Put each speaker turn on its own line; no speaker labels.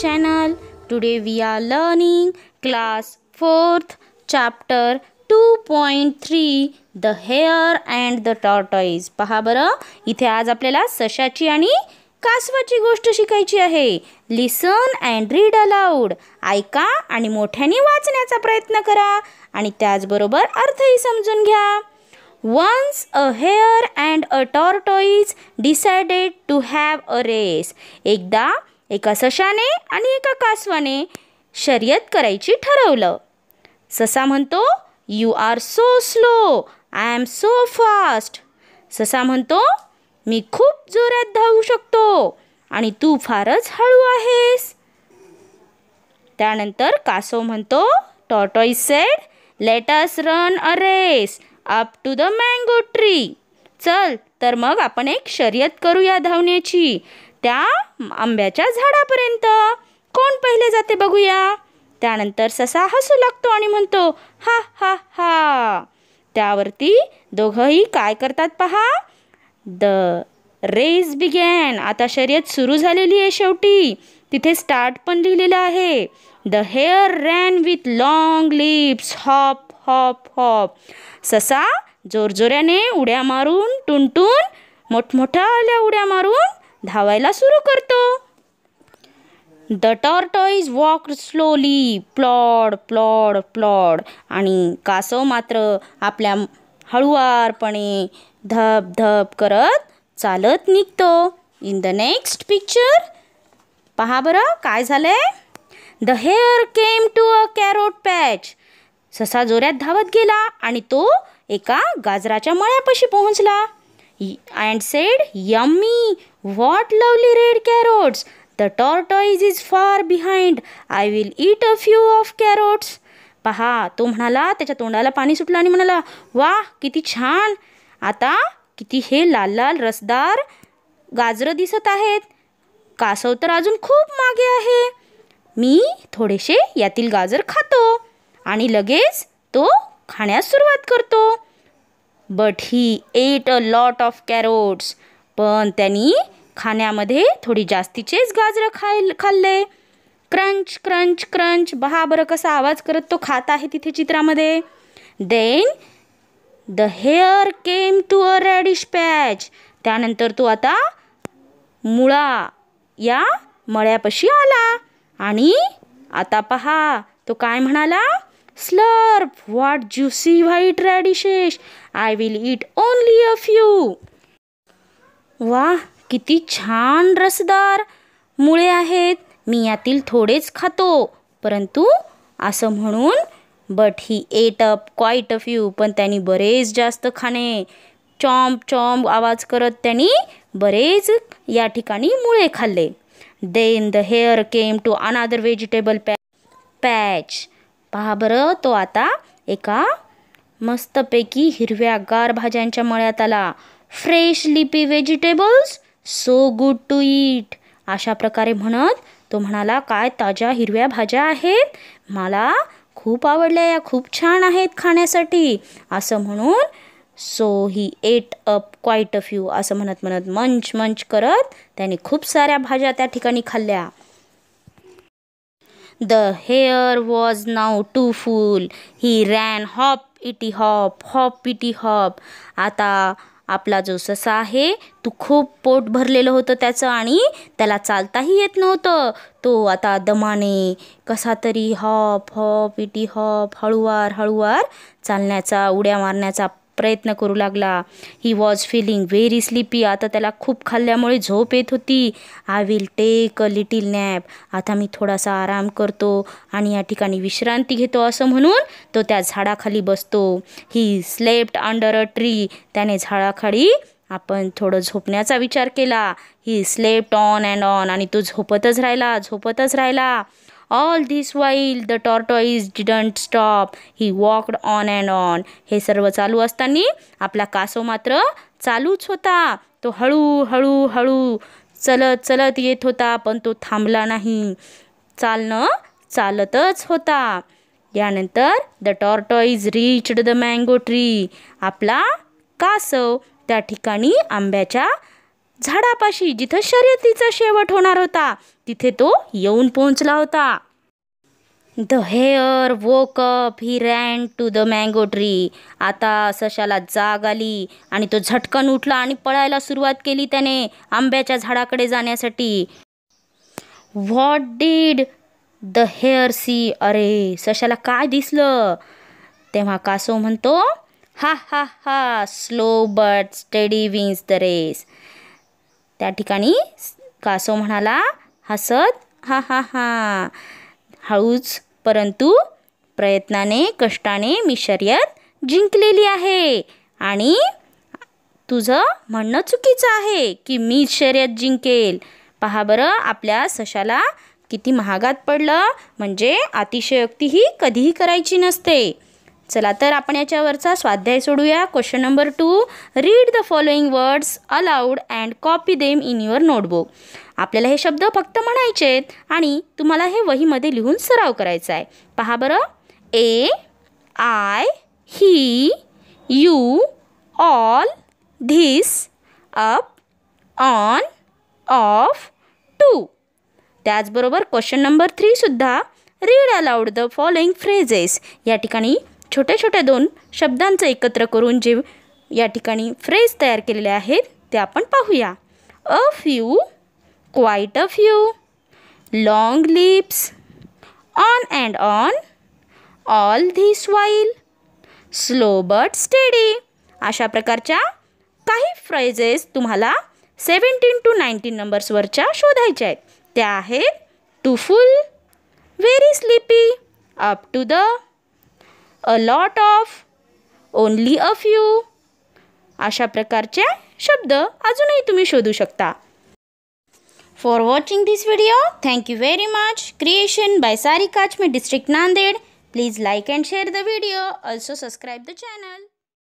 Channel we are learning class fourth chapter two point three the hare and the tortoise पहा बरं इथे आज आपल्याला सशाची आणि कासवाची गोष्ट शिकायची आहे लिसन अँड रीड अलाउड ऐका आणि मोठ्याने वाचण्याचा प्रयत्न करा आणि त्याचबरोबर अर्थही समजून घ्या once a hare and a tortoise decided to have a race एकदा एका सशाने आणि एका कासवाने शर्यत करायची ठरवलं ससा म्हणतो you are so slow I am so fast ससा म्हणतो मी खूप जोरात धावू शकतो आणि तू फारच हळू आहेस त्यानंतर कासव म्हणतो टॉटॉई said let us run a race up to the mango tree चल तर मग आपण एक शर्यत करूया धावण्याची त्या आंब्याच्या झाडापर्यंत कोण पहिले जाते बघूया त्यानंतर ससा हसू लागतो आणि म्हणतो हा हा हा त्यावरती दोघंही काय करतात पहा द रेस बिगॅन आता शर्यत सुरू झालेली आहे शेवटी तिथे स्टार्ट पण लिहिलेलं आहे the hare ran with long leaps hop hop hop ससा जोरजोऱ्याने उड्या मारून टुनटून मोठमोठ्या आल्या उड्या मारून धावायला सुरू करतो the tortoise walk slowly plod plod plod आणि कासव मात्र आपल्या हळुवारपणे धप धप करत चालत निघतो इन द नेक्स्ट पिक्चर पहा बरं काय झालंय the hare came to a carrot patch ससा जोऱ्यात धावत गेला आणि तो एका गाजराच्या मळ्यापाशी पोहोचला and said, Yummy! What lovely red carrots! The tortoise is far behind. I will eat a few of carrots. पहा तो म्हणाला त्याच्या तोंडाला पाणी सुटलं आणि म्हणाला वा किती छान आता किती हे लाल लाल रसदार गाजरं दिसत आहेत कासव तर अजून खूप मागे आहे मी थोडेसे यातील गाजर खातो आणि लगेच तो खाण्यास सुरुवात करतो but he ate a lot of carrots पण त्यांनी खाण्यामध्ये थोडी जास्तीचेच गाजरं खाय खाल्ले क्रंच क्रंच क्रंच बहा बरं कसा आवाज करत तो खात आहे तिथे चित्रामध्ये then the hare came to a radish patch त्यानंतर तो आता मुळा या मळ्यापाशी आला आणि आता पहा तो काय म्हणाला Slurp, what juicy white radishes. I will eat only a few. वा किती छान रसदार मुळे आहेत मी यातील थोडेच खातो परंतु असं म्हणून but he ate up quite a few पण त्यांनी बरेच जास्त खाणे चॉम्प चॉम्प आवाज करत त्यांनी बरेच या ठिकाणी मुळे खाल्ले then the hare came to another vegetable पॅ पॅच पहा बरं तो आता एका मस्तपैकी गार भाज्यांच्या मळ्यात आला fresh leafy vegetables so good to eat अशा प्रकारे म्हणत तो म्हणाला काय ताज्या हिरव्या भाज्या आहेत मला खूप आवडल्या या खूप छान आहेत खाण्यासाठी असं म्हणून so he ate up quite a few असं म्हणत म्हणत मंच मंच करत त्याने खूप साऱ्या भाज्या त्या ठिकाणी खाल्ल्या the hare was now too full he ran hoppity hop hoppity hop आता आपला जो ससा आहे तो खूप पोट भरलेलं होतं त्याचं आणि त्याला चालताही येत नव्हतं तो आता दमाने कसा तरी हॉप हॉप इटी हॉप हळुवार हळुवार चालण्याचा उड्या मारण्याचा प्रयत्न करू लागला he was feeling very sleepy आता त्याला खूप खाल्ल्यामुळे झोप येत होती I will take a little nap आता मी थोडासा आराम करतो आणि या ठिकाणी विश्रांती घेतो असं म्हणून तो त्या झाडाखाली बसतो he slept under a tree त्याने झाडाखाली आपण थोडं झोपण्याचा विचार केला he slept on and on आणि तो झोपतच राहिला झोपतच राहिला all this while the tortoise didn't stop he walked on and on हे सर्व चालू असताना आपला कासव मात्र चालूच होता तो हळू हळू हळू चलत चलत येत होता पण तो थांबला नाही चालणं चालतच होता यानंतर the tortoise reached the mango tree आपला कासव त्या ठिकाणी आंब्याच्या झाडापाशी जिथं शर्यतीचा शेवट होणार होता तिथे तो येऊन पोहोचला होता the hare woke up he ran to the mango tree आता सशाला जाग आली आणि तो झटकन उठला आणि पळायला सुरुवात केली त्याने आंब्याच्या झाडाकडे जाण्यासाठी what did the hare see अरे सशाला काय दिसलं तेव्हा कासो म्हणतो हा हा हा slow but steady wins the race त्या ठिकाणी कासो म्हणाला हसत हा हा हा हळूच परंतु प्रयत्नाने कष्टाने मी शर्यत जिंकलेली आहे आणि तुझं म्हणणं चुकीचं आहे की मी शर्यत जिंकेल पहा बरं आपल्या सशाला किती महागात पडलं म्हणजे अतिशयोक्ती ही कधीही करायची नसते चला तर आपण याच्यावरचा स्वाध्याय सोडूया question number two read the following words aloud and copy them in your notebook आपल्याला हे शब्द फक्त म्हणायचे आहेत आणि तुम्हाला हे वहीमध्ये लिहून सराव करायचा आहे पहा बरं A I he you all this up on off to त्याचबरोबर क्वेश्चन नंबर थ्रीसुद्धा read aloud the following phrases या ठिकाणी छोट्या छोट्या दोन शब्दांचं एकत्र करून जे या ठिकाणी फ्रेज तयार केलेले आहेत ते आपण पाहूया a few quite a few long leaps on and on all this while slow but steady अशा प्रकारच्या काही फ्रेजेस तुम्हाला सेवन्टीन टू नाईन्टीन नंबर्सवरच्या शोधायच्या आहेत त्या आहेत too full very sleepy up to the a lot of only a few अशा प्रकारचे शब्द अजूनही तुम्ही शोधू शकता for watching this video thank you very much creation by me district Nanded please like and share the video also subscribe the channel